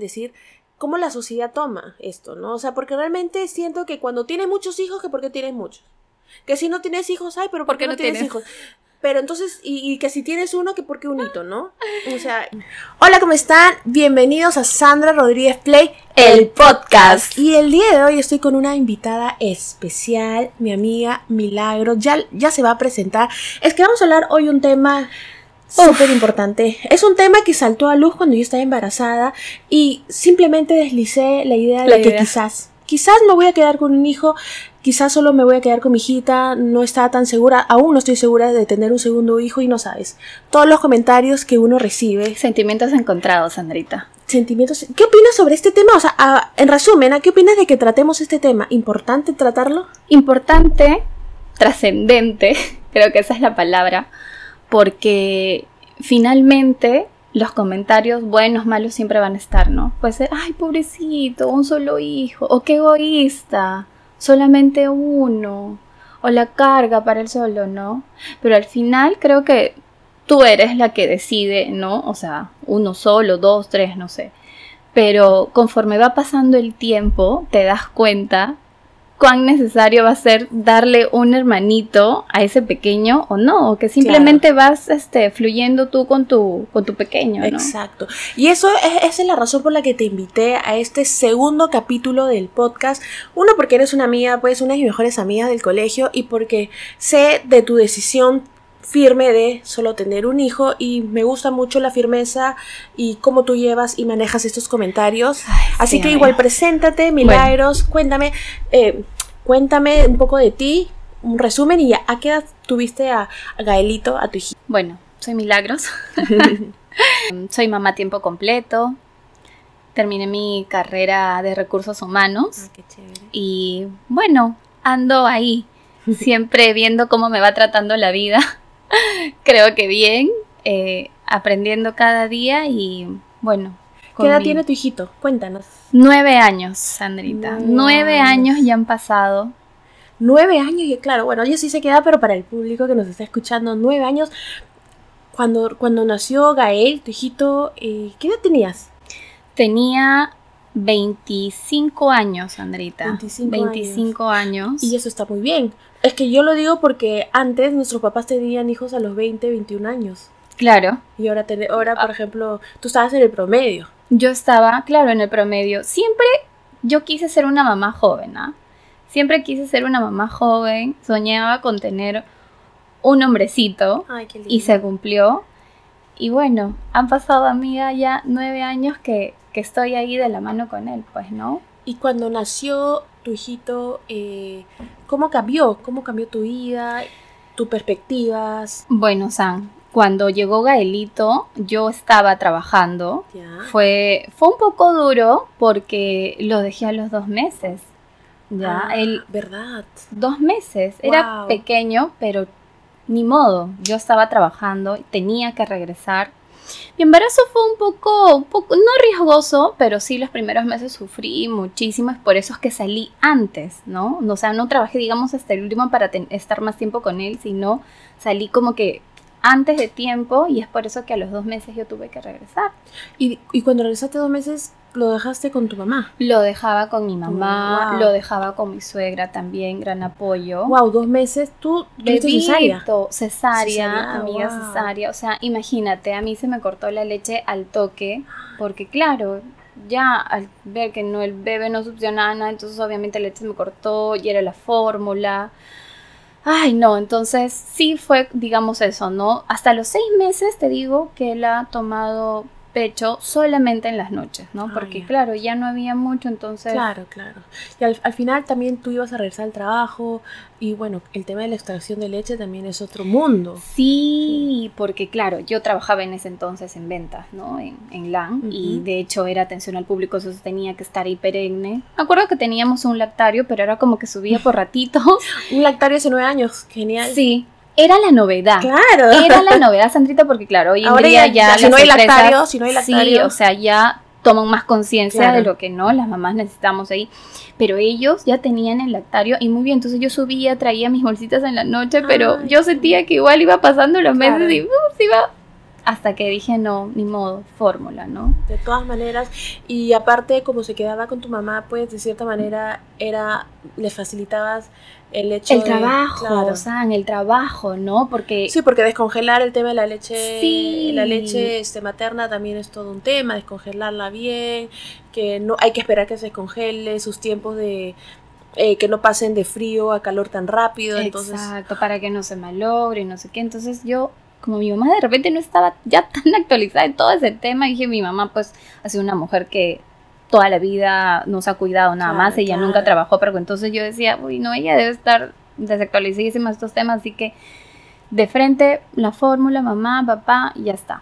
decir cómo la sociedad toma esto, ¿no? O sea, porque realmente siento que cuando tienes muchos hijos, que porque tienes muchos. Que si no tienes hijos, ay, pero ¿por, qué no, tienes, hijos? Pero entonces, y, que si tienes uno, que porque unito, ¿no? O sea. Hola, ¿cómo están? Bienvenidos a Sandra Rodríguez Play, el podcast. Y el día de hoy estoy con una invitada especial, mi amiga Milagro. Ya, ya se va a presentar. Es que vamos a hablar hoy un tema Súper importante. Es un tema que saltó a luz cuando yo estaba embarazada y simplemente deslicé la idea de que quizás, quizás me voy a quedar con un hijo, quizás solo me voy a quedar con mi hijita, no estaba tan segura, aún no estoy segura de tener un segundo hijo y no sabes. Todos los comentarios que uno recibe. Sentimientos encontrados, Sandrita. Sentimientos. ¿Qué opinas sobre este tema? O sea, en resumen, ¿a qué opinas de que tratemos este tema? ¿Importante tratarlo? Importante, trascendente, creo que esa es la palabra porque finalmente los comentarios buenos, malos siempre van a estar, ¿no? Puede eh, ser, ay, pobrecito, un solo hijo, o qué egoísta, solamente uno, o la carga para el solo, ¿no? Pero al final creo que tú eres la que decide, ¿no? O sea, uno solo, dos, tres, no sé. Pero conforme va pasando el tiempo, te das cuenta cuán necesario va a ser darle un hermanito a ese pequeño o no, o que simplemente vas este, fluyendo tú con tu, con tu pequeño. ¿no? Exacto. Y eso es, esa es la razón por la que te invité a este segundo capítulo del podcast. Uno, porque eres una amiga, pues una de mis mejores amigas del colegio y porque sé de tu decisión firme de solo tener un hijo y me gusta mucho la firmeza y cómo tú llevas y manejas estos comentarios. Así que igual preséntate, Milagros, cuéntame, eh, cuéntame un poco de ti, un resumen y a qué edad tuviste a, Gaelito, a tu hijo Bueno, soy Milagros. soy mamá tiempo completo. Terminé mi carrera de recursos humanos. Ah, y bueno, ando ahí, siempre viendo cómo me va tratando la vida creo que bien, eh, aprendiendo cada día y bueno. ¿Qué edad tiene tu hijito? Cuéntanos. Nueve años, Sandrita. Nueve, años ya han pasado nueve años, y claro, bueno, yo sí se queda, pero para el público que nos está escuchando, nueve años. Cuando, cuando nació Gael, tu hijito, eh, ¿qué edad tenías? Tenía 25 años, Andrita. 25, años. Y eso está muy bien. Es que yo lo digo porque antes nuestros papás tenían hijos a los 20, 21 años. Claro. Y ahora, te, ahora por ejemplo, tú estabas en el promedio. Yo estaba, claro, en el promedio. Siempre yo quise ser una mamá joven, ¿ah? Siempre quise ser una mamá joven. Soñaba con tener un hombrecito. Ay, qué lindo. Y se cumplió. Y bueno, han pasado, amiga, ya nueve años que estoy ahí de la mano con él, pues, ¿no? Y cuando nació tu hijito, eh, ¿cómo cambió? ¿Cómo cambió tu vida, tus perspectivas? Bueno, San, cuando llegó Gaelito, yo estaba trabajando. Fue, fue un poco duro porque lo dejé a los dos meses. Ya, ah, ¿Verdad? Dos meses. Era pequeño, pero ni modo. Yo estaba trabajando, tenía que regresar. Mi embarazo fue un poco, poco, no riesgoso, pero sí los primeros meses sufrí muchísimo, es por eso es que salí antes, ¿no? O sea, no trabajé, digamos, hasta el último para estar más tiempo con él, sino salí como que antes de tiempo y es por eso que a los dos meses yo tuve que regresar. ¿Y, y cuando regresaste dos meses, ¿Lo dejaste con tu mamá? Lo dejaba con mi mamá, lo dejaba con mi suegra también, gran apoyo. Wow, dos meses tú Yo cesárea. cesárea amiga cesárea. O sea, imagínate, a mí se me cortó la leche al toque, porque claro, ya al ver que no el bebé no succionaba nada, entonces obviamente la leche se me cortó y era la fórmula. Ay, no, entonces sí fue, digamos eso, ¿no? Hasta los seis meses te digo que él ha tomado hecho solamente en las noches, ¿no? Ah, porque claro, ya no había mucho, entonces... Claro, claro. Y al, final también tú ibas a regresar al trabajo y bueno, el tema de la extracción de leche también es otro mundo. Sí, porque claro, yo trabajaba en ese entonces en ventas, ¿no? En, en LAN y de hecho era atención al público, eso tenía que estar ahí perenne. Me acuerdo que teníamos un lactario, pero era como que subía por ratitos. un lactario hace nueve años, genial. Sí, era la novedad. Claro. Era la novedad, Sandrita, porque claro, hoy en día ya, si, no hay lactario, si no hay lactario. Sí, o sea, ya toman más conciencia de lo que no, las mamás necesitamos ahí. Pero ellos ya tenían el lactario y muy bien, entonces yo subía, traía mis bolsitas en la noche, pero yo sentía que igual iba pasando los meses y iba hasta que dije, no, ni modo, fórmula, ¿no? De todas maneras, y aparte, como se quedaba con tu mamá, pues de cierta manera era, le facilitabas el hecho el trabajo claro. o el trabajo no porque sí porque descongelar el tema de la leche la leche este, materna también es todo un tema descongelarla bien que no hay que esperar que se descongele sus tiempos de eh, que no pasen de frío a calor tan rápido exacto para que no se malogre y no sé qué entonces yo como mi mamá de repente no estaba ya tan actualizada en todo ese tema, dije, mi mamá pues ha sido una mujer que toda la vida no se ha cuidado nada más, ella nunca trabajó, pero entonces yo decía, uy, no, ella debe estar desactualizadísima estos temas, así que de frente la fórmula, mamá, papá, ya está.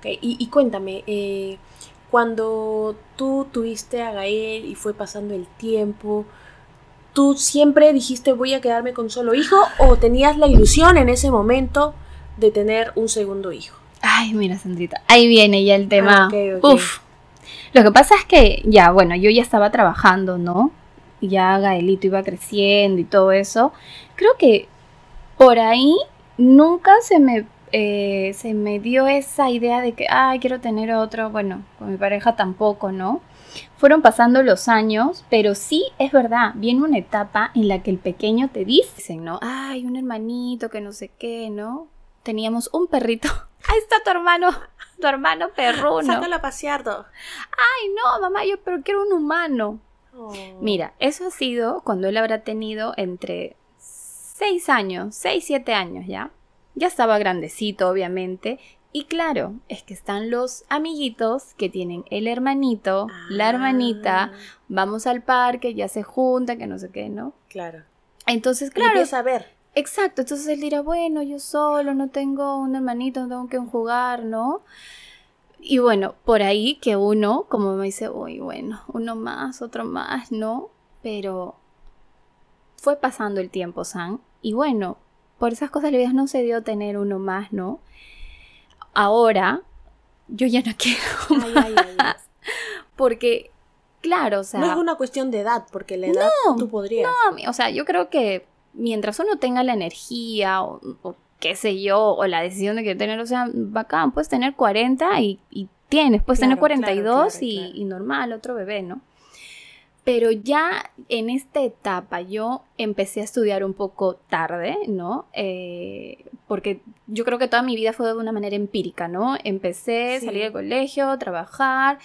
Ok, y, cuéntame, eh, cuando tú tuviste a Gael y fue pasando el tiempo, ¿tú siempre dijiste voy a quedarme con solo hijo o tenías la ilusión en ese momento de tener un segundo hijo. Ay, mira, Sandrita, ahí viene ya el tema. Ah, Uf. Lo que pasa es que ya, bueno, yo ya estaba trabajando, ¿no? Ya Gaelito iba creciendo y todo eso. Creo que por ahí nunca se me, eh, se me dio esa idea de que, ay, quiero tener otro. Bueno, con mi pareja tampoco, ¿no? Fueron pasando los años, pero sí es verdad, viene una etapa en la que el pequeño te dice, ¿no? Ay, un hermanito que no sé qué, ¿no? teníamos un perrito. Ahí está tu hermano, tu hermano perruno. Sácalo a pasear. Ay, no, mamá, yo pero quiero un humano. Oh. Mira, eso ha sido cuando él habrá tenido entre seis años, seis, siete años ya. Ya estaba grandecito, obviamente. Y claro, es que están los amiguitos que tienen el hermanito, la hermanita, ah. vamos al parque, ya se juntan, que no sé qué, ¿no? Claro. Entonces, claro. Empieza a Exacto, entonces él dirá, bueno, yo solo, no tengo un hermanito, no tengo que jugar, ¿no? Y bueno, por ahí que uno, como me dice, uy, bueno, uno más, otro más, ¿no? Pero fue pasando el tiempo, San, y bueno, por esas cosas la vida no se dio tener uno más, ¿no? Ahora, yo ya no quiero porque, claro, o sea... No es una cuestión de edad, porque la edad no, tú podrías. No, o sea, yo creo que mientras uno tenga la energía o, qué sé yo, o la decisión de que tener, o sea, bacán, puedes tener 40 y, tienes, puedes tener 42 y, normal, otro bebé, ¿no? Pero ya en esta etapa yo empecé a estudiar un poco tarde, ¿no? Eh, porque yo creo que toda mi vida fue de una manera empírica, ¿no? Empecé, a salir del colegio, trabajar,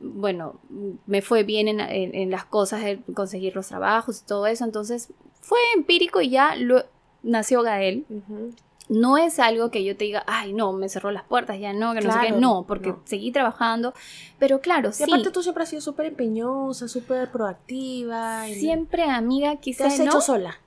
bueno, me fue bien en, en las cosas conseguir los trabajos y todo eso, entonces fue empírico y ya lo, nació Gael. No es algo que yo te diga, ay, no, me cerró las puertas, ya no, que no sé qué, no, porque seguí trabajando. Pero claro, aparte tú siempre has sido súper empeñosa, súper proactiva. siempre, amiga, quizás. Te has ¿no? sola.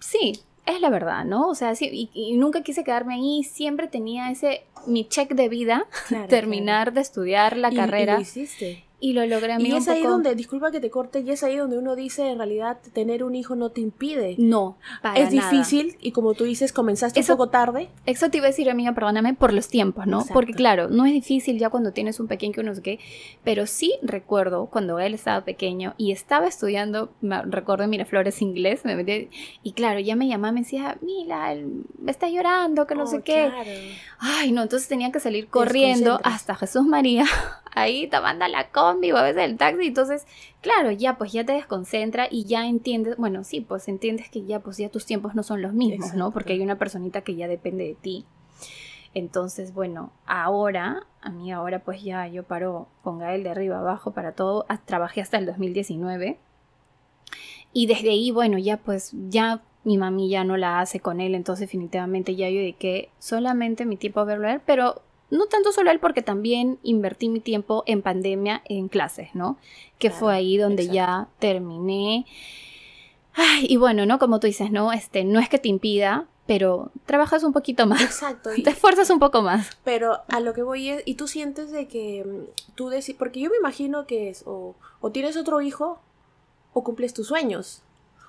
Sí, es la verdad, ¿no? O sea, sí, y, nunca quise quedarme ahí, siempre tenía ese, mi check de vida, terminar de estudiar la carrera. ¿y hiciste? Y lo logré Y es ahí donde, disculpa que te corte, y es ahí donde uno dice, en realidad, tener un hijo no te impide. No, para Es difícil y como tú dices, comenzaste un poco tarde. Eso te iba a decir, amiga, perdóname por los tiempos, ¿no? Porque claro, no es difícil ya cuando tienes un pequeño que uno sé qué, pero sí recuerdo cuando él estaba pequeño y estaba estudiando, me recuerdo mira, flores inglés, me metí, y claro, ya me llamaba, me decía, mira, él está llorando, que no oh, sé qué. Ay, no, entonces tenía que salir corriendo hasta Jesús María ahí te manda la combi o a veces el taxi. Entonces, claro, ya pues ya te desconcentra y ya entiendes, bueno, sí, pues entiendes que ya pues ya tus tiempos no son los mismos, ¿no? Porque hay una personita que ya depende de ti. Entonces, bueno, ahora, a mí ahora pues ya yo paro con él de arriba abajo para todo, ah, trabajé hasta el 2019. Y desde ahí, bueno, ya pues ya mi mami ya no la hace con él, entonces definitivamente ya yo dediqué solamente mi tiempo a verlo pero no tanto solo él, porque también invertí mi tiempo en pandemia en clases, ¿no? Que fue ahí donde ya terminé. Ay, y bueno, ¿no? Como tú dices, ¿no? Este, no es que te impida, pero trabajas un poquito más. Exacto. te esfuerzas un poco más. Pero a lo que voy es, y tú sientes de que mm, tú decís, porque yo me imagino que es, o tienes otro hijo, o cumples tus sueños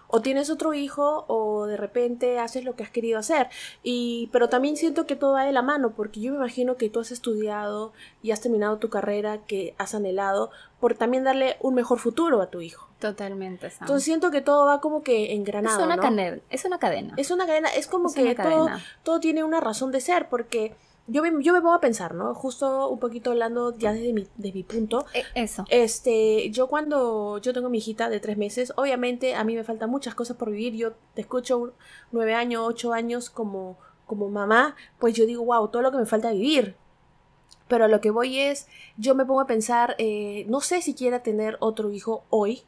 o tienes otro hijo o de repente haces lo que has querido hacer. Y, pero también siento que todo va de la mano, porque yo me imagino que tú has estudiado y has terminado tu carrera que has anhelado por también darle un mejor futuro a tu hijo. Totalmente. Sam. Entonces siento que todo va como que engranado. Es una, cadena, es una cadena. Es una cadena. Es como que todo, todo tiene una razón de ser, porque yo me, yo me pongo a pensar, ¿no? Justo un poquito hablando ya desde mi, mi punto. E, eso. Este, yo cuando yo tengo mi hijita de tres meses, obviamente a mí me faltan muchas cosas por vivir. Yo te escucho nueve años, ocho años como, como mamá, pues yo digo, wow, todo lo que me falta vivir. Pero lo que voy es, yo me pongo a pensar, eh, no sé si quiera tener otro hijo hoy,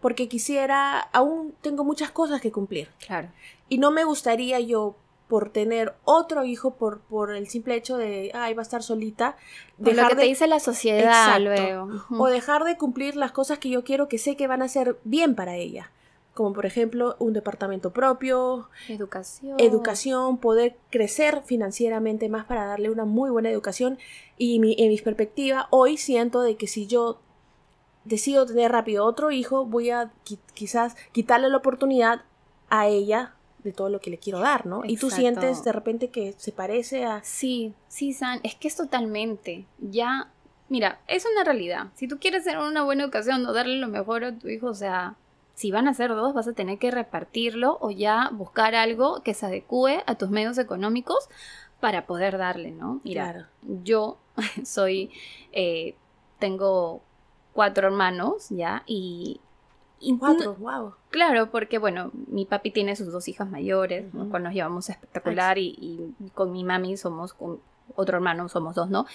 porque quisiera, aún tengo muchas cosas que cumplir. Claro. Y no me gustaría yo por tener otro hijo por, por el simple hecho de, ay, va a estar solita. Dejar de lo que la sociedad luego. O dejar de cumplir las cosas que yo quiero que sé que van a ser bien para ella como por ejemplo un departamento propio, educación, educación poder crecer financieramente más para darle una muy buena educación y mi, en mi perspectiva hoy siento de que si yo decido tener rápido otro hijo voy a quizás quitarle la oportunidad a ella de todo lo que le quiero dar, ¿no? Y tú sientes de repente que se parece a... Sí, sí, San, es que es totalmente, ya, mira, es una realidad. Si tú quieres ser una buena ocasión o darle lo mejor a tu hijo, o sea, si van a ser dos, vas a tener que repartirlo o ya buscar algo que se adecue a tus medios económicos para poder darle, ¿no? Mira, claro. yo soy, eh, tengo cuatro hermanos, ¿ya? Y Cuatro, wow. Claro, porque bueno, mi papi tiene sus dos hijas mayores, cuando nos llevamos espectacular y, con mi mami somos, otro hermano somos dos, ¿no?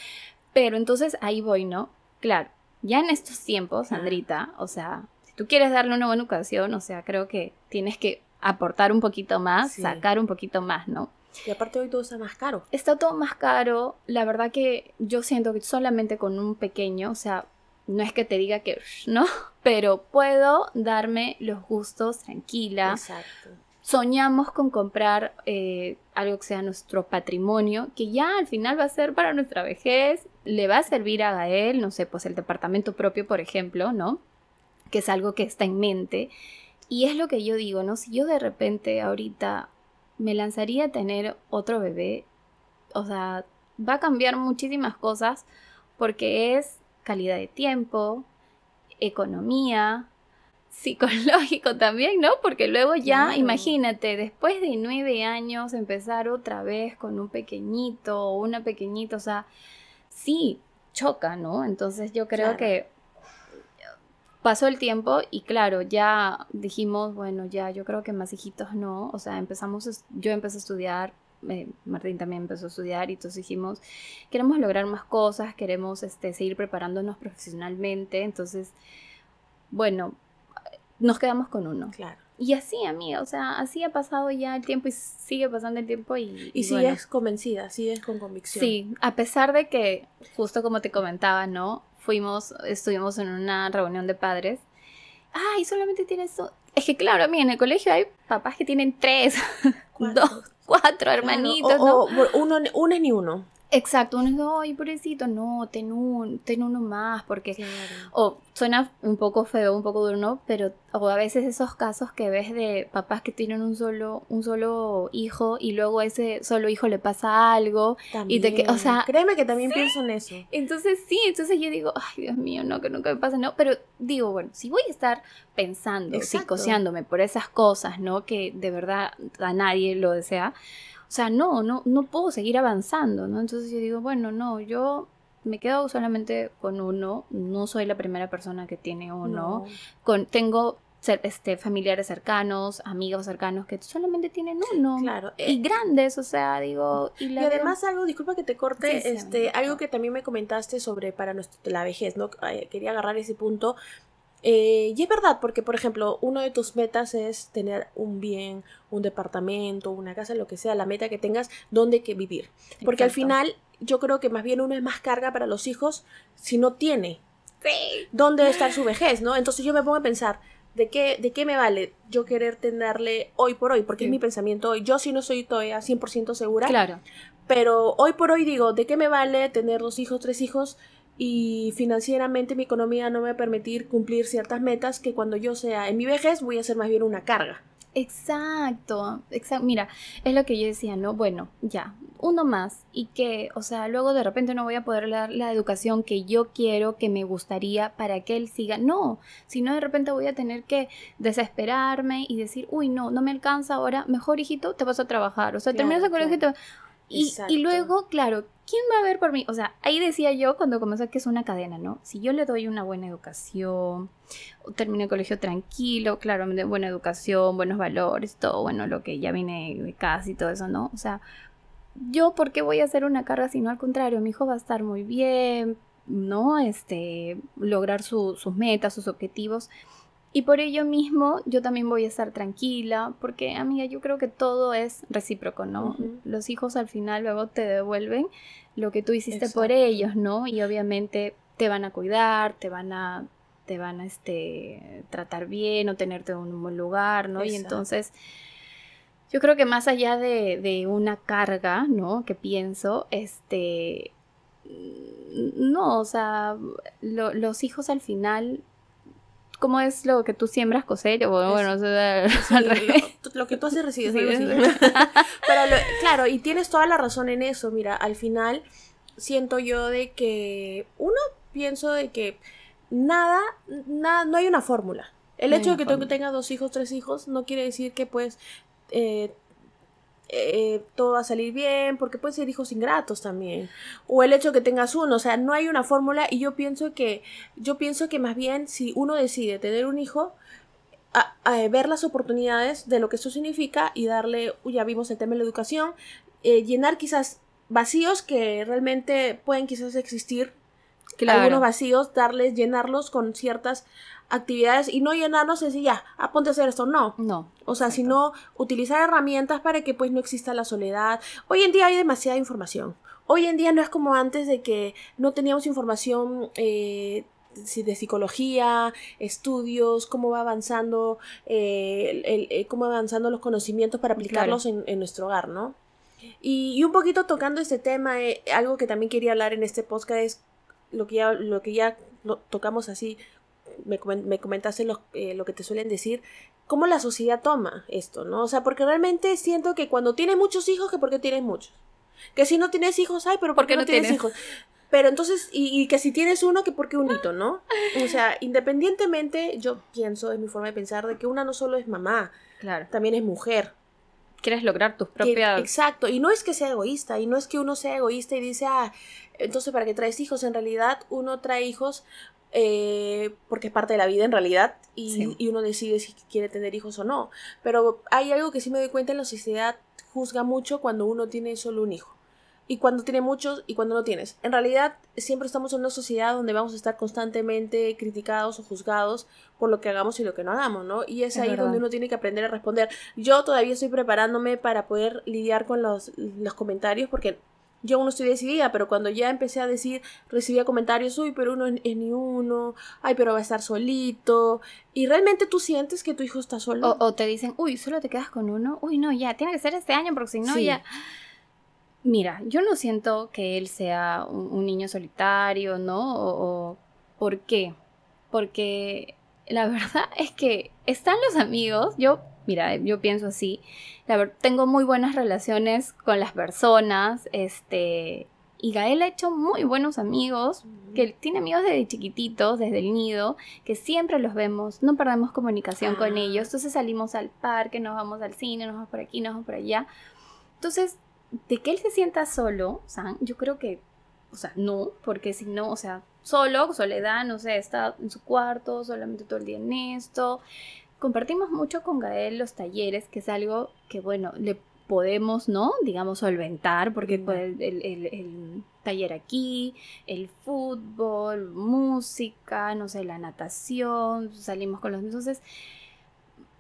Pero entonces ahí voy, ¿no? Claro, ya en estos tiempos, Sandrita, o sea, si tú quieres darle una buena educación, o sea, creo que tienes que aportar un poquito más, sacar un poquito más, ¿no? Y aparte hoy todo está más caro. Está todo más caro. La verdad que yo siento que solamente con un pequeño, o sea, no es que te diga que, ¿no? Pero puedo darme los gustos tranquila. Exacto. Soñamos con comprar eh, algo que sea nuestro patrimonio, que ya al final va a ser para nuestra vejez, le va a servir a Gael, no sé, pues el departamento propio, por ejemplo, ¿no? Que es algo que está en mente. Y es lo que yo digo, ¿no? Si yo de repente ahorita me lanzaría a tener otro bebé, o sea, va a cambiar muchísimas cosas porque es calidad de tiempo, economía, psicológico también, ¿no? Porque luego ya, imagínate, después de nueve años empezar otra vez con un pequeñito o una pequeñita, o sea, sí, choca, ¿no? Entonces yo creo que pasó el tiempo y claro, ya dijimos, bueno, ya yo creo que más hijitos no, o sea, empezamos, yo empecé a estudiar eh, Martín también empezó a estudiar y todos dijimos, queremos lograr más cosas, queremos este, seguir preparándonos profesionalmente, entonces, bueno, nos quedamos con uno. Claro. Y así, amiga, o sea, así ha pasado ya el tiempo y sigue pasando el tiempo y... Y, sigues convencida, sigues con convicción. Sí, a pesar de que, justo como te comentaba, ¿no? Fuimos, estuvimos en una reunión de padres. Ay, solamente tienes... Es que claro, a mí en el colegio hay papás que tienen tres, dos, cuatro hermanitos, ¿no? uno, uno es ni uno. Exacto, uno dice, ay, pobrecito, no, ten, un, ten uno más, porque o suena un poco feo, un poco duro, ¿no? Pero o a veces esos casos que ves de papás que tienen un solo, un solo hijo y luego a ese solo hijo le pasa algo y te que, o sea, créeme que también pienso en eso. Entonces sí, entonces yo digo, ay, Dios mío, no, que nunca me pasa, no, pero digo, bueno, si voy a estar pensando, psicoseándome por esas cosas, ¿no? Que de verdad a nadie lo desea o sea, no, no, no puedo seguir avanzando, ¿no? Entonces yo digo, bueno, no, yo me quedo solamente con uno, no soy la primera persona que tiene uno, con, tengo este, familiares cercanos, amigos cercanos que solamente tienen uno. Claro. Eh, y grandes, o sea, digo. Y, además, algo, disculpa que te corte, este, algo que también me comentaste sobre para la vejez, ¿no? quería agarrar ese punto eh, y es verdad, porque por ejemplo, uno de tus metas es tener un bien, un departamento, una casa, lo que sea, la meta que tengas, donde que vivir. Porque al final yo creo que más bien uno es más carga para los hijos si no tiene dónde estar su vejez, ¿no? Entonces yo me pongo a pensar, ¿de qué, de qué me vale yo querer tenerle hoy por hoy? Porque es mi pensamiento hoy. Yo sí no soy todavía 100% segura. Claro. Pero hoy por hoy digo, ¿de qué me vale tener dos hijos, tres hijos? y financieramente mi economía no me va a permitir cumplir ciertas metas que cuando yo sea en mi vejez voy a ser más bien una carga. Exacto, exacto. Mira, es lo que yo decía, ¿no? Bueno, ya, uno más. Y que, o sea, luego de repente no voy a poder dar la educación que yo quiero, que me gustaría para que él siga. No, sino de repente voy a tener que desesperarme y decir, uy, no, no me alcanza ahora. Mejor, hijito, te vas a trabajar. O sea, terminas el colegio y, luego, claro, ¿quién va a ver por mí? O sea, ahí decía yo cuando comenzó que es una cadena, ¿no? Si yo le doy una buena educación, termino el colegio tranquilo, claro, buena educación, buenos valores, todo, bueno, lo que ya viene de casa y todo eso, ¿no? O sea, yo, ¿por qué voy a hacer una carga si no al contrario? Mi hijo va a estar muy bien, ¿no? Este, lograr sus metas, sus objetivos. Y por ello mismo yo también voy a estar tranquila, porque amiga, yo creo que todo es recíproco, ¿no? Los hijos al final luego te devuelven lo que tú hiciste por ellos, ¿no? Y obviamente te van a cuidar, te van a te van a este, tratar bien o tenerte en un buen lugar, ¿no? Y entonces yo creo que más allá de, una carga, ¿no? Que pienso, este, no, o sea, los hijos al final ¿Cómo es lo que tú siembras, coser? O bueno, o sea, Lo, que tú haces recibes. Pero claro, y tienes toda la razón en eso. Mira, al final siento yo de que uno pienso de que nada, nada, no hay una fórmula. El hecho de que tú tengas dos hijos, tres hijos, no quiere decir que pues eh, eh, todo va a salir bien, porque pueden ser hijos ingratos también. O el hecho que tengas uno, o sea, no hay una fórmula y yo pienso que, yo pienso que más bien si uno decide tener un hijo, a, ver las oportunidades de lo que eso significa y darle, ya vimos el tema de la educación, eh, llenar quizás vacíos que realmente pueden quizás existir, que algunos vacíos, darles, llenarlos con ciertas actividades y no llenarnos en sí, ya, aponte ah, a hacer esto, no. No. O sea, sino utilizar herramientas para que pues no exista la soledad. Hoy en día hay demasiada información. Hoy en día no es como antes de que no teníamos información eh, de psicología, estudios, cómo va avanzando, eh, eh, cómo avanzando los conocimientos para aplicarlos en, nuestro hogar, ¿no? Y, un poquito tocando este tema, algo que también quería hablar en este podcast es lo que ya, lo que ya tocamos así me, comentaste eh, lo, que te suelen decir, cómo la sociedad toma esto, ¿no? O sea, porque realmente siento que cuando tienes muchos hijos, que porque tienes muchos. Que si no tienes hijos, ay, pero ¿por, qué no, tienes, hijos? Pero entonces, y, que si tienes uno, que porque unito, ¿no? O sea, independientemente, yo pienso, es mi forma de pensar, de que una no solo es mamá, claro. también es mujer. Quieres lograr tus propias... exacto, y no es que sea egoísta, y no es que uno sea egoísta y dice, ah, entonces para qué traes hijos, en realidad uno trae hijos eh, porque es parte de la vida en realidad y, uno decide si quiere tener hijos o no. Pero hay algo que sí me doy cuenta en la sociedad juzga mucho cuando uno tiene solo un hijo. Y cuando tiene muchos y cuando no tienes. En realidad siempre estamos en una sociedad donde vamos a estar constantemente criticados o juzgados por lo que hagamos y lo que no hagamos, ¿no? Y es, ahí donde uno tiene que aprender a responder. Yo todavía estoy preparándome para poder lidiar con los, los comentarios porque yo aún no estoy decidida, pero cuando ya empecé a decir, recibía comentarios, uy, pero uno es, ni uno, ay, pero va a estar solito. Y realmente tú sientes que tu hijo está solo. O, te dicen, uy, solo te quedas con uno, uy, no, ya, tiene que ser este año, porque si no, ya... Mira, yo no siento que él sea un, niño solitario, ¿no? o, ¿Por qué? Porque la verdad es que están los amigos, yo mira, eh, yo pienso así. La tengo muy buenas relaciones con las personas, este, y Gael ha hecho muy buenos amigos, que tiene amigos desde chiquititos, desde el nido, que siempre los vemos, no perdemos comunicación con ah. ellos, entonces salimos al parque, nos vamos al cine, nos vamos por aquí, nos vamos por allá. Entonces, de que él se sienta solo, San, yo creo que, o sea, no, porque si no, o sea, solo, soledad, no sé, está en su cuarto, solamente todo el día en esto, Compartimos mucho con Gael los talleres, que es algo que, bueno, le podemos, ¿no? Digamos, solventar, porque el, taller aquí, el fútbol, música, no sé, la natación, salimos con los... Entonces,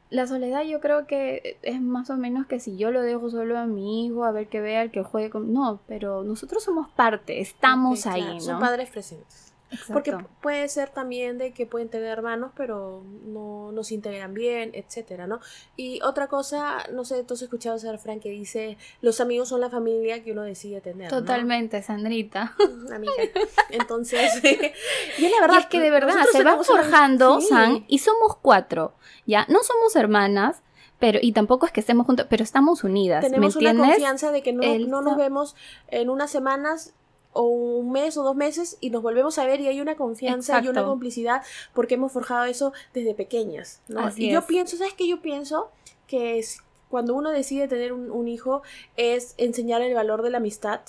la soledad yo creo que es más o menos que si yo lo dejo solo a mi hijo, a ver que vea, que juegue con... No, pero nosotros somos parte, estamos ahí, ¿no? padres presentes. Porque puede ser también de que pueden tener hermanos, pero no, nos se integran bien, etcétera, ¿no? Y otra cosa, no sé, entonces has escuchado a Frank que dice, los amigos son la familia que uno decide tener. Totalmente, Sandrita. Amiga. Entonces, y la verdad. es que de verdad, se va forjando, y somos cuatro, ¿ya? No somos hermanas, pero y tampoco es que estemos juntos, pero estamos unidas. Tenemos ¿me una confianza de que no, no nos vemos en unas semanas o un mes o dos meses y nos volvemos a ver y hay una confianza y una complicidad porque hemos forjado eso desde pequeñas. ¿no? y yo pienso, ¿sabes qué? Yo pienso que cuando uno decide tener un, hijo es enseñar el valor de la amistad,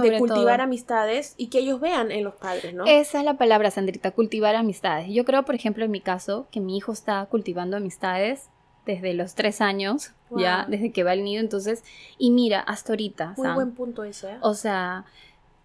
de cultivar amistades y que ellos vean en los padres, ¿no? Esa es la palabra, Sandrita, cultivar amistades. Yo creo, por ejemplo, en mi caso, que mi hijo está cultivando amistades desde los tres años, ya, desde que va al nido, entonces, y mira, hasta ahorita. Muy buen punto ese. ¿eh? O sea,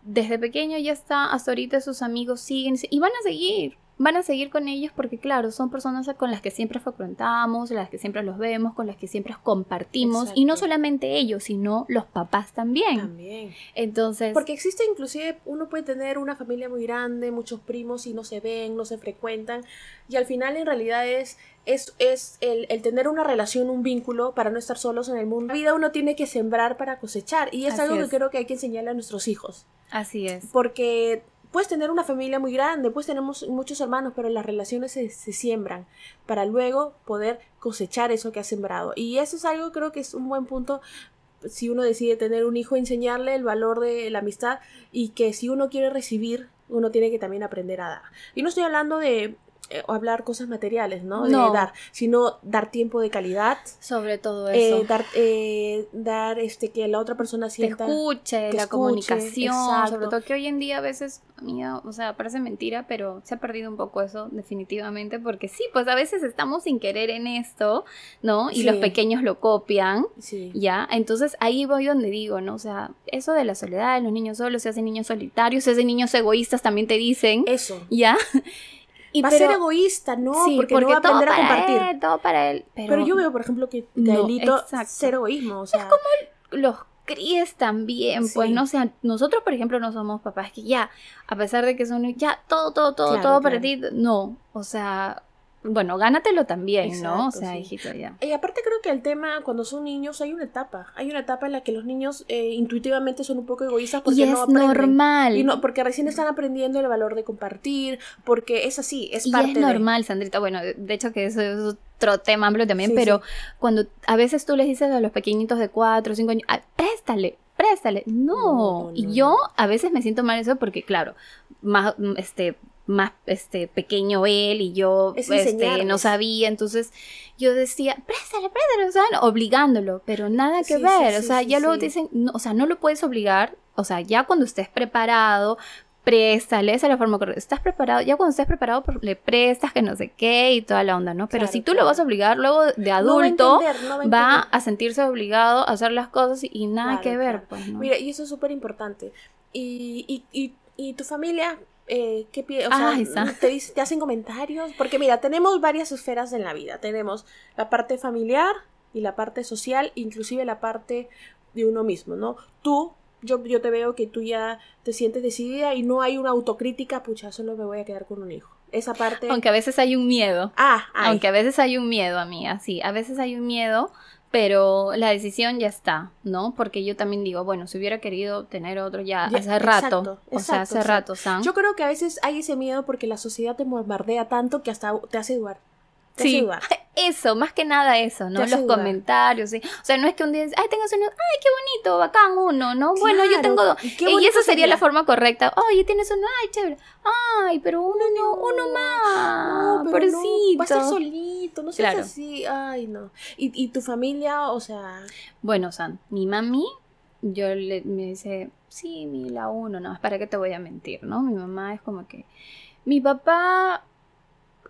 desde pequeño ya está, hasta ahorita sus amigos siguen y van a seguir van a seguir con ellos porque, claro, son personas con las que siempre frecuentamos, las que siempre los vemos, con las que siempre compartimos. Y no solamente ellos, sino los papás también. También. Entonces. Porque existe inclusive, uno puede tener una familia muy grande, muchos primos y no se ven, no se frecuentan. Y al final, en realidad, es es, es el, tener una relación, un vínculo para no estar solos en el mundo. La vida uno tiene que sembrar para cosechar y es algo que creo que hay que enseñarle a nuestros hijos. Así es. Porque puedes tener una familia muy grande, pues tenemos muchos hermanos, pero las relaciones se, se, siembran para luego poder cosechar eso que has sembrado. Y eso es algo creo que es un buen punto si uno decide tener un hijo, enseñarle el valor de la amistad y que si uno quiere recibir, uno tiene que también aprender a dar. Y no estoy hablando de eh, hablar cosas materiales, ¿no? no. dar, sino dar tiempo de calidad. Sobre todo eh, eso. dar, eh, dar este que la otra persona sienta. Te escuche, la comunicación. Sobre todo que hoy en día a veces, o sea, parece mentira, pero se ha perdido un poco eso, definitivamente, porque sí, pues a veces estamos sin querer en esto, ¿no? Y los pequeños lo copian, sí. ¿ya? Entonces ahí voy donde digo, ¿no? O sea, eso de la soledad, de los niños solos, se hacen niños solitarios, se hacen niños egoístas, también te dicen. Eso. ¿Ya? Y va a ser egoísta, ¿no? Sí, porque, no va a aprender a compartir. todo para él. Pero, yo veo, por ejemplo, que delito ser egoísmo. O sea, es como los críes también, pues no sé, nosotros por ejemplo no somos papás que ya, a pesar de que son ya todo, todo, todo, todo para ti, no, o sea, bueno, gánatelo también, ¿no? O sea, hijito, ya. Y aparte creo que el tema, cuando son niños, hay una etapa. Hay una etapa en la que los niños eh, intuitivamente son un poco egoístas porque no aprenden. normal. Y no, porque recién están aprendiendo el valor de compartir, porque es así, es y parte es normal, Sandrita. Bueno, de hecho que eso es otro tema amplio también, pero cuando a veces tú les dices a los pequeñitos de cuatro, o 5 años, ah, préstale, préstale. No. y yo a veces me siento mal eso porque, claro, más, este, más este, pequeño él y yo este, no sabía, entonces yo decía, préstale, préstale, o sea, obligándolo, pero nada que ver, o sea, ya luego te dicen, no, o sea, no lo puedes obligar, o sea, ya cuando estés preparado, préstale, esa es la forma correcta, estás preparado, ya cuando estés preparado pues, le prestas que no sé qué y toda la onda, ¿no? Pero si tú lo vas a obligar luego de adulto, va, a, sentirse obligado a hacer las cosas y nada que ver, pues, ¿no? Mira, y eso es súper importante. Y, y, y, y tu familia eh, ¿qué o te, hacen comentarios, porque mira, tenemos varias esferas en la vida, tenemos la parte familiar y la parte social, inclusive la parte de uno mismo, ¿no? Tú, yo, yo te veo que tú ya te sientes decidida y no hay una autocrítica, pucha, solo me voy a quedar con un hijo. Esa parte... Aunque a veces hay un miedo. Ah, Aunque a veces hay un miedo, a mí, así. a veces hay un miedo, pero la decisión ya está, ¿no? Porque yo también digo, bueno, si hubiera querido tener otro ya, hace rato, o sea, hace rato, Yo creo que a veces hay ese miedo porque la sociedad te bombardea tanto que hasta te hace dudar sí. Ah, eso, más que nada eso, ¿no? Los comentarios, ¿sí? O sea, no es que un día, ay, tengo uno, ay, qué bonito, bacán uno, ¿no? Bueno, yo tengo dos. Y, eso sería, la forma correcta. Ay, tienes un. ay, chévere. Ay, pero uno no, uno más. No, pero no, va a ser solito, no sé si así. Ay, no. ¿Y, tu familia, o sea...? Bueno, o mi mami, yo le, me dice, sí, mi la uno, no, es para qué te voy a mentir, ¿no? Mi mamá es como que... Mi papá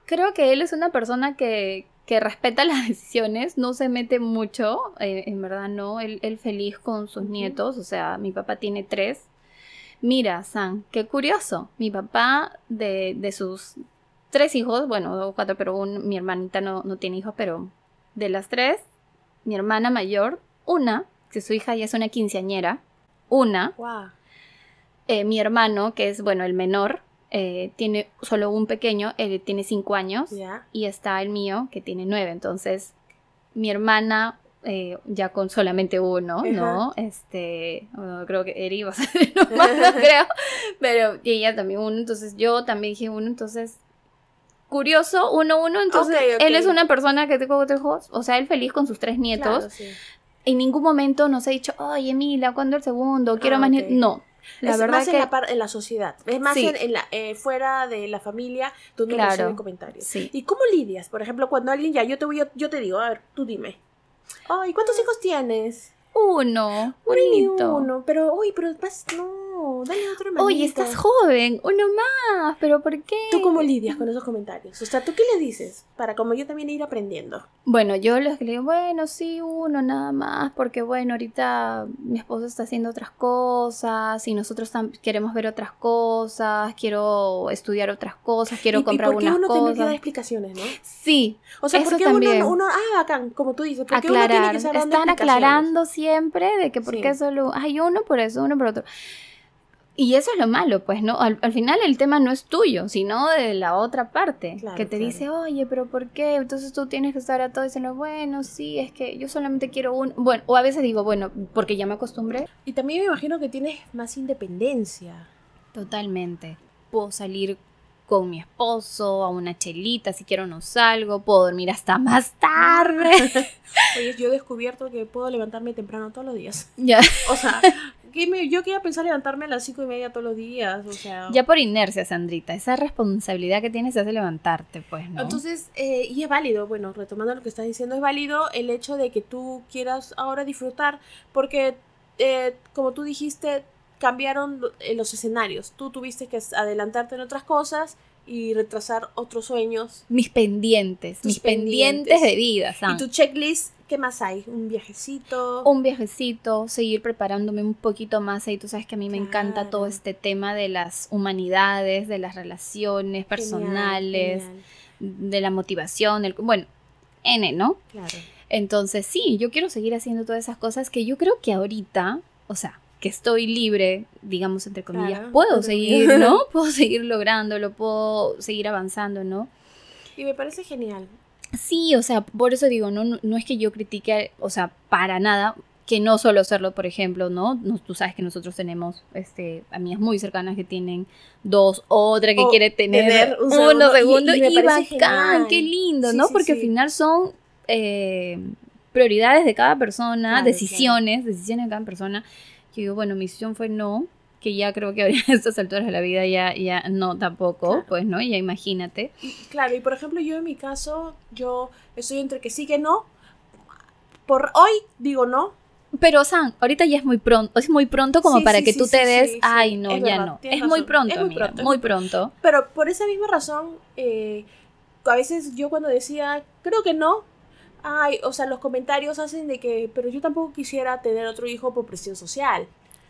creo que él es una persona que, que respeta las decisiones, no se mete mucho, eh, en verdad no, él, feliz con sus nietos, o sea, mi papá tiene tres. Mira, San, qué curioso, mi papá de, sus tres hijos, bueno, cuatro, pero mi hermanita no, tiene hijos, pero de las tres, mi hermana mayor, una, que su hija ya es una quinceañera, una. Eh, mi hermano, que es, bueno, el menor, eh, tiene solo un pequeño, él eh, tiene cinco años, y está el mío, que tiene nueve. Entonces, mi hermana, eh, ya con solamente uno, ¿no? Este, creo que Eri va a ser no creo, pero ella también uno, entonces yo también dije uno, entonces curioso, uno uno, entonces él es una persona que tengo hijos, o sea, él feliz con sus tres nietos. En ningún momento nos ha dicho, Ay, Emila, ¿cuándo el segundo? Quiero ah, más nietos." No, la es verdad más que... en, la sociedad, es más en, la, eh, fuera de la familia, tú no reciben comentarios. Sí. ¿Y cómo lidias? Por ejemplo, cuando alguien ya, yo te, voy, yo, te digo, a ver, tú dime. Ay, ¿cuántos hijos tienes? Uno, uno bonito. Uno, pero, uy, pero más no, Oye, estás joven, uno más, pero ¿por qué? ¿Tú cómo lidias con esos comentarios? O sea, ¿tú qué le dices? Para como yo también ir aprendiendo. Bueno, yo les digo, bueno, sí, uno nada más, porque bueno, ahorita mi esposo está haciendo otras cosas y nosotros queremos ver otras cosas, quiero estudiar otras cosas, quiero comprar ¿y por qué uno Tiene que dar explicaciones, ¿no? Sí. O sea, eso qué uno, ah, bacán, como tú dices, porque uno tiene que saber Están aclarando siempre de que por qué solo hay uno por eso, uno por otro. Y eso es lo malo, pues, ¿no? Al, final el tema no es tuyo, sino de la otra parte, claro, que te dice, oye, pero ¿por qué? Entonces tú tienes que estar a todo diciendo, bueno, sí, es que yo solamente quiero un... Bueno, o a veces digo, bueno, porque ya me acostumbré. Y también me imagino que tienes más independencia. Totalmente. Puedo salir con mi esposo, a una chelita, si quiero no salgo, puedo dormir hasta más tarde. Oye, yo he descubierto que puedo levantarme temprano todos los días. Ya. O sea, yo quería pensar levantarme a las cinco y media todos los días, o sea... Ya por inercia, Sandrita, esa responsabilidad que tienes hace levantarte, pues, ¿no? Entonces, eh, y es válido, bueno, retomando lo que estás diciendo, es válido el hecho de que tú quieras ahora disfrutar, porque, eh, como tú dijiste, cambiaron eh, los escenarios, tú tuviste que adelantarte en otras cosas y retrasar otros sueños. Mis pendientes, mis pendientes. de vida. Sam. ¿Y tu checklist qué más hay? ¿Un viajecito? Un viajecito, seguir preparándome un poquito más ahí. Tú sabes que a mí me encanta todo este tema de las humanidades, de las relaciones personales, de la motivación, el, bueno, N, ¿no? Claro. Entonces, sí, yo quiero seguir haciendo todas esas cosas que yo creo que ahorita, o sea, que estoy libre, digamos entre comillas, puedo seguir, ¿no? puedo seguir lográndolo, puedo seguir avanzando, ¿no? Y me parece genial. Sí, o sea, por eso digo, no, no, es que yo critique, o sea, para nada, que no solo hacerlo, por ejemplo, ¿no? tú sabes que nosotros tenemos este, amigas muy cercanas que tienen dos, otra que quiere tener, uno segundo, y, me bacán, qué lindo, ¿no? Porque al final son eh, prioridades de cada persona, decisiones, decisiones de cada persona. Yo digo, bueno, mi decisión fue no, que ya creo que a estas alturas de la vida ya, ya no tampoco, pues, ¿no? Ya imagínate. claro, y por ejemplo, yo en mi caso, yo estoy entre que sí que no. Por hoy digo no. Pero, sea, ahorita ya es muy pronto, es muy pronto como para que tú te des, ay, no, ya no. Es muy pronto, muy pronto, Pero por esa misma razón, eh, a veces yo cuando decía, creo que no, ay, o sea, los comentarios hacen de que, pero yo tampoco quisiera tener otro hijo por presión social.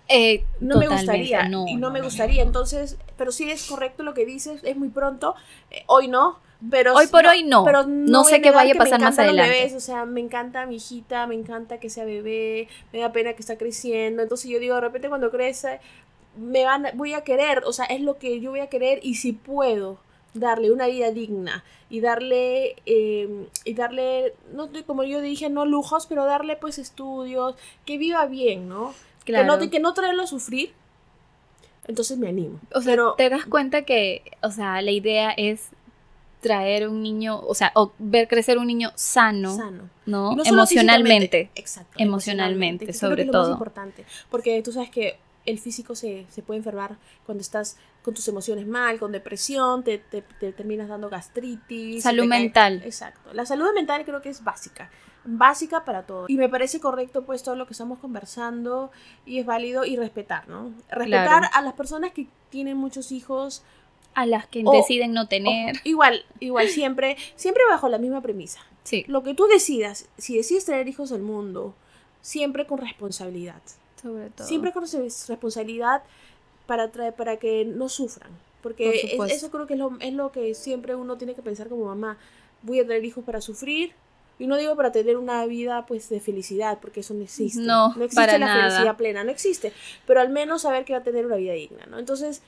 Eh, no me gustaría, no, y no, me gustaría. Entonces, pero sí es correcto lo que dices, es muy pronto, eh, hoy no, pero hoy por hoy no. Pero no, sé qué vaya a pasar más adelante. o sea, me encanta mi hijita, me encanta que sea bebé, me da pena que está creciendo. Entonces yo digo, de repente cuando crece, me van, voy a querer, o sea, es lo que yo voy a querer y si puedo darle una vida digna y darle, em, y darle, no, como yo dije, no lujos, pero darle pues estudios, que viva bien, ¿no? Que, no que no traerlo a sufrir, entonces me animo. O sea, te das cuenta que, o sea, la idea es traer un niño, o sea, o ver crecer un niño sano, ¿no? emocionalmente. Exacto. Emocionalmente, sobre todo. Es importante, porque tú sabes que el físico se, puede enfermar cuando estás con tus emociones mal, con depresión, te, terminas dando gastritis. Salud mental. Exacto. La salud mental creo que es básica. Básica para todo. Y me parece correcto pues todo lo que estamos conversando y es válido y respetar, ¿no? Respetar a las personas que tienen muchos hijos. A las que deciden no tener. igual, igual, siempre, siempre bajo la misma premisa. Sí. Lo que tú decidas, si decides traer hijos del mundo, siempre con responsabilidad. Siempre con responsabilidad para, traer, para que no sufran. Porque eso creo que es lo, es lo que siempre uno tiene que pensar como mamá. Voy a tener hijos para sufrir, y no digo para tener una vida pues de felicidad, porque eso no existe. No, existe para la felicidad plena, no existe. Pero al menos saber que va a tener una vida digna, ¿no? Entonces,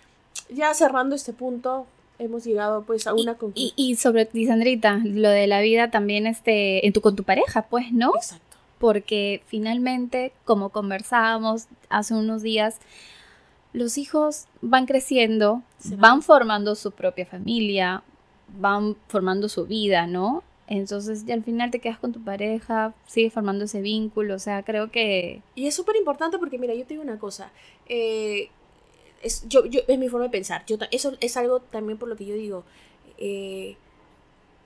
ya cerrando este punto, hemos llegado pues a una y, conclusión. Y, sobre ti, lo de la vida también este, en tu, con tu pareja, pues, ¿no? Exacto porque finalmente, como conversábamos hace unos días, los hijos van creciendo, van formando su propia familia, van formando su vida, ¿no? Entonces, al final te quedas con tu pareja, sigues formando ese vínculo, o sea, creo que... Y es súper importante porque, mira, yo te digo una cosa, eh, es, yo, yo, es mi forma de pensar, yo, eso es algo también por lo que yo digo, eh,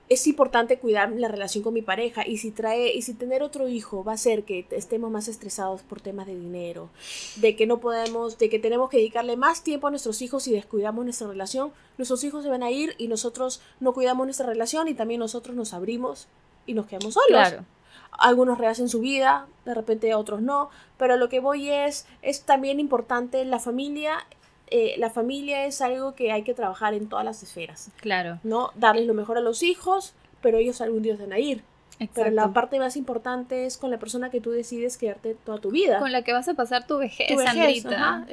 es importante cuidar la relación con mi pareja y si trae y si tener otro hijo va a hacer que estemos más estresados por temas de dinero, de que no podemos, de que tenemos que dedicarle más tiempo a nuestros hijos y descuidamos nuestra relación, nuestros hijos se van a ir y nosotros no cuidamos nuestra relación y también nosotros nos abrimos y nos quedamos solos. Claro. Algunos rehacen su vida, de repente otros no, pero lo que voy es, es también importante la familia eh, la familia es algo que hay que trabajar en todas las esferas. Claro. ¿No? Darles lo mejor a los hijos, pero ellos algún día se van a ir. Pero la parte más importante es con la persona que tú decides quedarte toda tu vida. Con la que vas a pasar tu vejez, tu vejez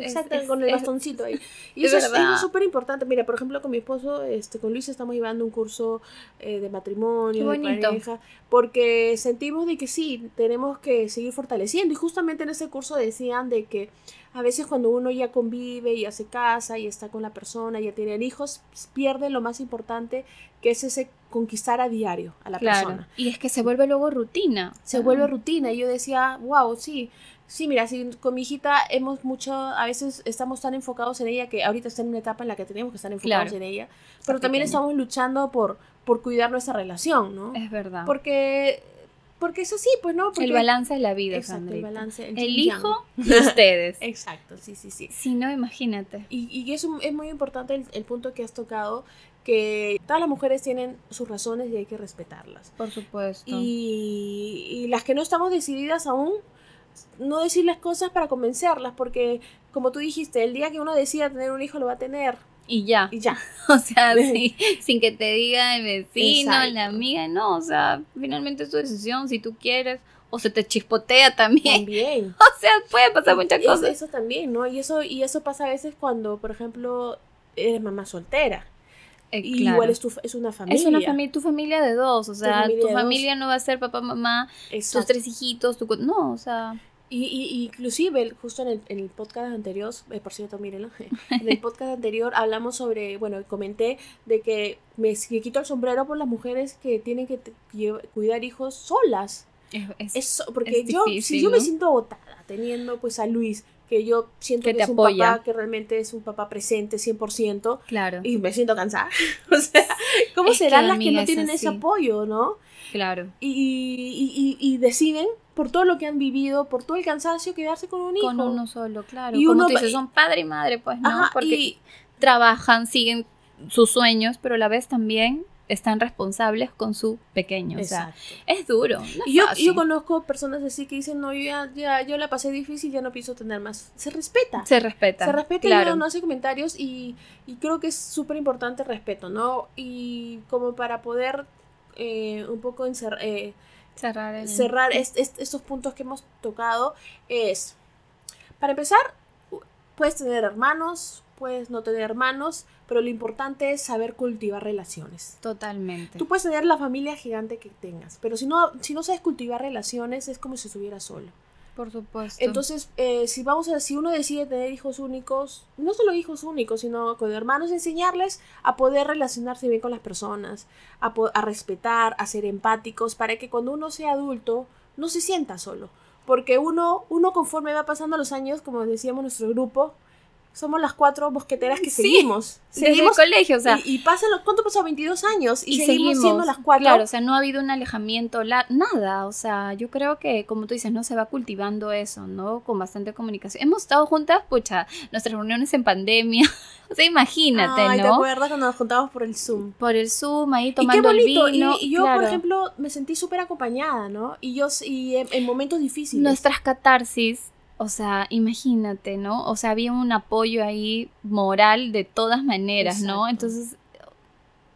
Exacto, con el bastoncito ahí. Y eso es súper importante. Mira, por ejemplo, con mi esposo, este, con Luis estamos llevando un curso eh, de matrimonio, de pareja, porque sentimos de que sí, tenemos que seguir fortaleciendo. Y justamente en ese curso decían de que a veces cuando uno ya convive, y hace casa, y está con la persona, ya tienen hijos, pierde lo más importante que es ese conquistar a diario a la persona. Y es que se vuelve luego rutina. Se vuelve rutina. Y yo decía, wow, sí, sí, mira, si con mi hijita hemos mucho, a veces estamos tan enfocados en ella que ahorita está en una etapa en la que tenemos que estar enfocados en ella, pero también estamos luchando por, por cuidar nuestra relación, ¿no? Es verdad. Porque porque eso sí, pues no. Porque... El balance de la vida, Exacto, el balance. El, el hijo de ustedes. Exacto, sí, sí, sí. Si no, imagínate. Y, eso es muy importante el, punto que has tocado, que todas las mujeres tienen sus razones y hay que respetarlas. Por supuesto. Y, las que no estamos decididas aún, no decir las cosas para convencerlas, porque como tú dijiste, el día que uno decida tener un hijo lo va a tener. Y ya. Y ya. O sea, sin que te diga el vecino, la amiga, no, o sea, finalmente es tu decisión, si tú quieres, o se te chispotea también. También. O sea, puede pasar muchas cosas. Eso también, ¿no? Y eso, y eso pasa a veces cuando, por ejemplo, eres mamá soltera. Eh, y Igual es, tu, una familia. Es una familia, tu familia de dos, o sea, tu familia, no va a ser papá, mamá, tus tres hijitos, tu... No, o sea... Y, y, inclusive, justo en el, el podcast anterior, eh, por cierto, mírenlo, en el podcast anterior hablamos sobre, bueno, comenté de que me, quito el sombrero por las mujeres que tienen que cuidar hijos solas. Es, porque yo, me siento agotada teniendo pues a Luis, que yo siento que, es un papá que realmente es un papá presente 100%. Claro. Y me siento cansada. o sea, ¿cómo serán las que no tienen ese apoyo, no? Claro. Y, deciden, por todo lo que han vivido, por todo el cansancio, quedarse con un hijo. Con uno solo, claro. Y uno, son padre y madre, pues, ¿no? Porque trabajan, siguen sus sueños, pero a la vez también están responsables con su pequeño. O sea, es duro. yo, yo conozco personas así que dicen, no, yo ya, yo la pasé difícil, ya no pienso tener más. Se respeta. Se respeta. Se respeta claro. y no, hace comentarios y, y, creo que es súper importante respeto, ¿no? Y como para poder eh, un poco encerrar, eh, cerrar, cerrar estos puntos que hemos tocado es, para empezar, puedes tener hermanos, puedes no tener hermanos, pero lo importante es saber cultivar relaciones. Totalmente. Tú puedes tener la familia gigante que tengas, pero si no, si no sabes cultivar relaciones es como si estuvieras solo. Por supuesto. Entonces, eh, si vamos si uno decide tener hijos únicos, no solo hijos únicos, sino con hermanos, enseñarles a poder relacionarse bien con las personas, a, a respetar, a ser empáticos, para que cuando uno sea adulto no se sienta solo. Porque uno, uno conforme va pasando los años, como decíamos nuestro grupo, somos las cuatro bosqueteras que seguimos. Seguimos el colegio, o sea. Y, pasan los, ¿cuánto pasó? 22 años y, seguimos, siendo las cuatro. Claro, o sea, no ha habido un alejamiento, la, nada, o sea, yo creo que, como tú dices, no se va cultivando eso, ¿no? Con bastante comunicación. Hemos estado juntas, pucha, nuestras reuniones en pandemia, o sea, imagínate, Ay, ¿no? ¿te acuerdas cuando nos juntábamos por el Zoom? Por el Zoom, ahí tomando El vino, y, yo, por ejemplo, me sentí súper acompañada, ¿no? Y yo, y en momentos difíciles. Nuestras catarsis o sea, imagínate, ¿no? O sea, había un apoyo ahí moral de todas maneras, ¿no? Entonces,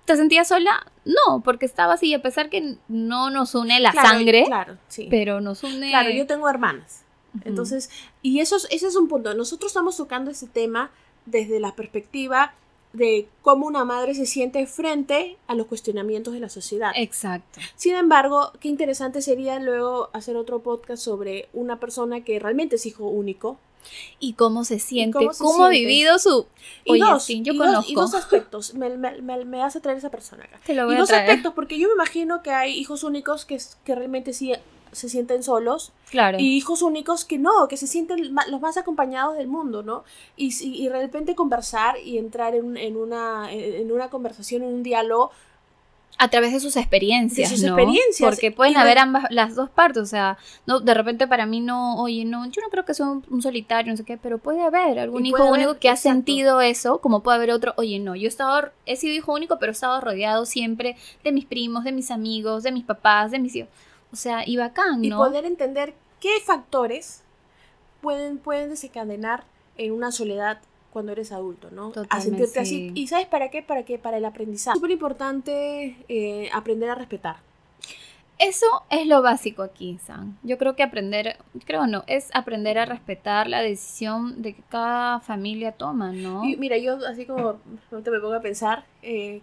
¿te sentías sola? No, porque estaba así, a pesar que no nos une la sangre, claro, sí. pero nos une... Claro, yo tengo hermanas. Entonces, y eso, ese es un punto. Nosotros estamos tocando ese tema desde la perspectiva de cómo una madre se siente frente a los cuestionamientos de la sociedad. Exacto. Sin embargo, qué interesante sería luego hacer otro podcast sobre una persona que realmente es hijo único. Y cómo se siente, cómo, ha vivido su... Y dos, yo conozco. Dos, aspectos, me, me, me, hace traer esa persona acá. Te lo dos aspectos, porque yo me imagino que hay hijos únicos que, que realmente sí se sienten solos. Y hijos únicos que no, que se sienten los más acompañados del mundo, ¿no? Y, de repente conversar y entrar en, una, en una conversación, en un diálogo. A través de sus experiencias. sus experiencias. Porque pueden haber ambas, las dos partes. O sea, no, de repente para mí no, oye, no, yo no creo que sea un, solitario, no sé qué, pero puede haber algún hijo único que ha sentido eso, como puede haber otro, oye, no, yo he, estado, he sido hijo único, pero he estado rodeado siempre de mis primos, de mis amigos, de mis papás, de mis hijos. O sea, y bacán, ¿no? Y poder entender qué factores pueden, pueden desencadenar en una soledad cuando eres adulto, ¿no? Totalmente, a sentirte así. ¿Y sabes para qué? Para qué? Para el aprendizaje. Es súper importante eh, aprender a respetar. Eso es lo básico aquí, San. Yo creo que aprender, creo no, es aprender a respetar la decisión de que cada familia toma, ¿no? mira, yo así como te me pongo a pensar, eh,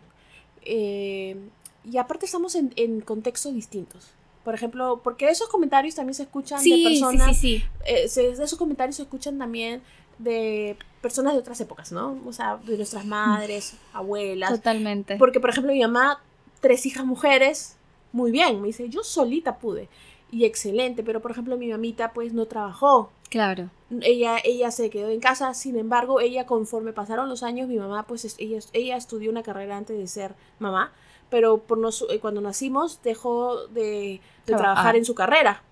eh, y aparte estamos en, en contextos distintos. Por ejemplo, porque esos comentarios también se escuchan de personas. Sí, eh, esos comentarios se escuchan también de personas de otras épocas, ¿no? O sea, de nuestras madres, abuelas. Totalmente. Porque, por ejemplo, mi mamá, tres hijas mujeres, muy bien, me dice, yo solita pude. Y excelente, pero por ejemplo, mi mamita pues no trabajó. Claro. Ella, ella se quedó en casa, sin embargo, ella conforme pasaron los años, mi mamá pues ella, ella estudió una carrera antes de ser mamá pero por eh, cuando nacimos dejó de, trabajar en su carrera.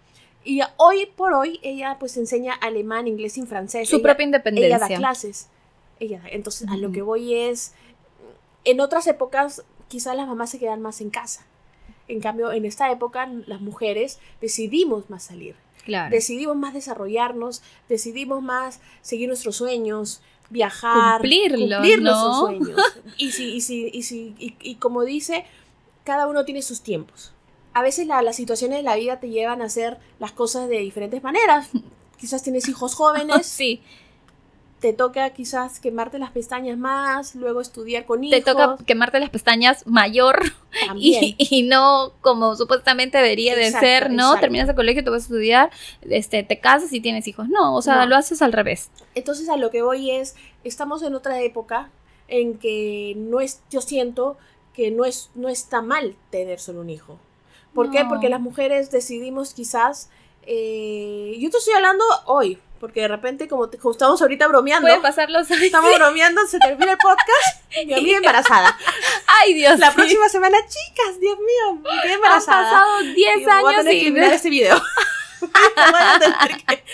Y hoy por hoy ella pues enseña alemán, inglés y francés. Su propia independencia. Ella da clases. Ella, entonces a lo que voy es, en otras épocas quizás las mamás se quedan más en casa. En cambio, en esta época las mujeres decidimos más salir. Decidimos más desarrollarnos, decidimos más seguir nuestros sueños, viajar, cumplirlo, cumplir los sueños. Y, si, y, si, y, y, como dice, cada uno tiene sus tiempos. A veces las situaciones de la vida te llevan a hacer las cosas de diferentes maneras. Quizás tienes hijos jóvenes. sí te toca quizás quemarte las pestañas más, luego estudiar con hijos. Te toca quemarte las pestañas mayor y, no como supuestamente debería de ser, ¿no? Terminas el colegio, te vas a estudiar, este, te casas y tienes hijos. No, o sea, lo haces al revés. Entonces a lo que voy es, estamos en otra época en que no es, yo siento que no, es, no está mal tener solo un hijo. ¿Por qué? Porque las mujeres decidimos quizás, eh, yo te estoy hablando hoy, porque de repente, como, estamos ahorita bromeando. Estamos bromeando, se termina el podcast y mí embarazada. Ay, Dios. La próxima semana, chicas, Dios mío, me embarazada. Han pasado 10 años. Voy a tener que eliminar este video. voy, a tener que,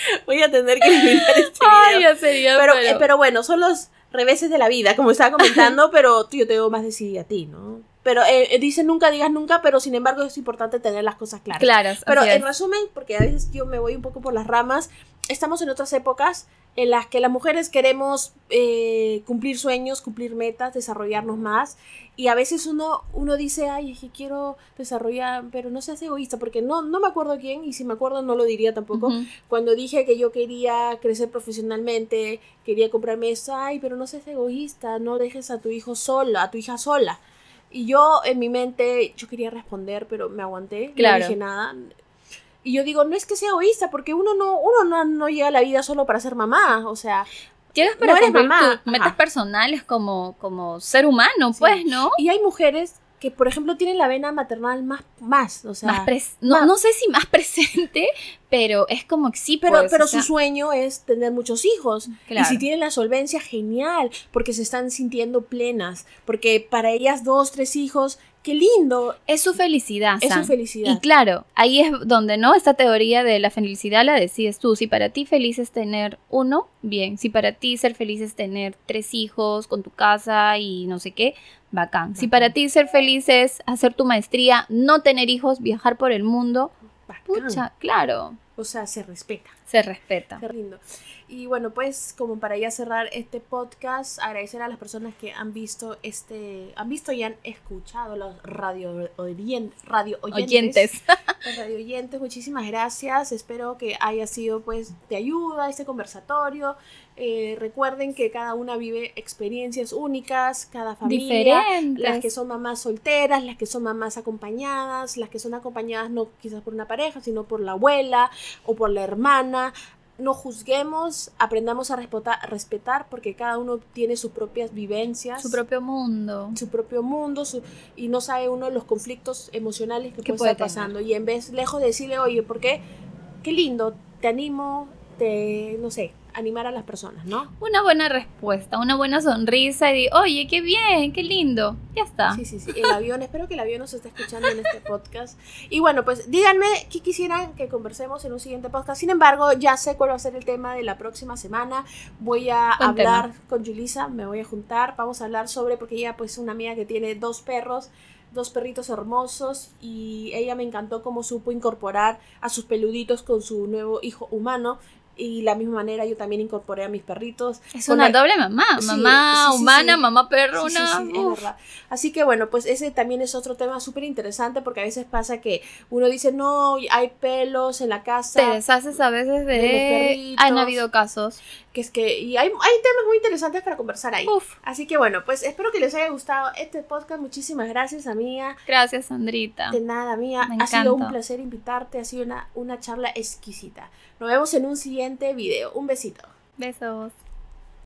voy eliminar este video. Sería pero, pero... Eh, pero bueno, son los reveses de la vida, como estaba comentando, pero yo te debo más decidida a ti, ¿no? Pero eh, eh, dice nunca digas nunca, pero sin embargo es importante tener las cosas claras. Claras. Pero en resumen, porque a veces yo me voy un poco por las ramas, estamos en otras épocas en las que las mujeres queremos eh, cumplir sueños, cumplir metas, desarrollarnos más. Y a veces uno, uno dice, ay, es que quiero desarrollar, pero no seas egoísta, porque no, no me acuerdo quién, y si me acuerdo no lo diría tampoco. Cuando dije que yo quería crecer profesionalmente, quería comprarme eso, ay, pero no seas egoísta, no dejes a tu hijo solo, a tu hija sola. Y yo en mi mente, yo quería responder, pero me aguanté, no dije nada. Y yo digo, no es que sea egoísta, porque uno no, uno no, llega a la vida solo para ser mamá, o sea... Llegas para no eres mamá. metas personales como, como ser humano, pues, ¿no? Y hay mujeres que por ejemplo tienen la vena maternal más más o sea no, no, sé si más presente pero es como que sí pero pues, pero su sueño es tener muchos hijos y si tienen la solvencia genial porque se están sintiendo plenas porque para ellas dos tres hijos qué lindo. Es su felicidad. Es su felicidad. Y claro, ahí es donde, ¿no? Esta teoría de la felicidad la decides tú. Si para ti feliz es tener uno, bien. Si para ti ser feliz es tener tres hijos con tu casa y no sé qué, bacán. Si para ti ser feliz es hacer tu maestría, no tener hijos, viajar por el mundo, bacán. claro. O sea, se respeta. Se respeta. Qué lindo. Y bueno, pues como para ya cerrar este podcast, agradecer a las personas que han visto este, han visto y han escuchado los radio, radio oyentes. radio oyentes, muchísimas gracias. Espero que haya sido pues de ayuda este conversatorio. Eh, recuerden que cada una vive experiencias únicas, cada familia, las que son mamás solteras, las que son mamás acompañadas, las que son acompañadas no quizás por una pareja, sino por la abuela o por la hermana no juzguemos, aprendamos a respetar, porque cada uno tiene sus propias vivencias. Su propio mundo. Su propio mundo y no sabe uno los conflictos emocionales que, que puede estar pasando. Y en vez, lejos de decirle, oye, ¿por qué? Qué lindo, te animo, te, no sé, animar a las personas, ¿no? Una buena respuesta, una buena sonrisa y di, oye, qué bien, qué lindo. Ya está. Sí, sí, sí. El avión, espero que el avión nos esté escuchando en este podcast. Y bueno, pues díganme qué quisieran que conversemos en un siguiente podcast. Sin embargo, ya sé cuál va a ser el tema de la próxima semana. Voy a hablar con Julisa, me voy a juntar, vamos a hablar sobre, porque ella pues es una amiga que tiene dos perros dos perritos hermosos y ella me encantó cómo supo incorporar a sus peluditos con su nuevo hijo humano y la misma manera yo también incorporé a mis perritos. Es una doble mamá, mamá humana, mamá perro una verdad. Así que bueno, pues ese también es otro tema súper interesante porque a veces pasa que uno dice, no, hay pelos en la casa. Te deshaces a veces de... de Han habido casos. Que es que, y hay, hay temas muy interesantes para conversar ahí. Uf. Así que bueno, pues espero que les haya gustado este podcast. Muchísimas gracias, amiga. Gracias, Sandrita. De nada, mía. Me ha sido un placer invitarte, ha sido una, una charla exquisita. Nos vemos en un siguiente video. Un besito. Besos.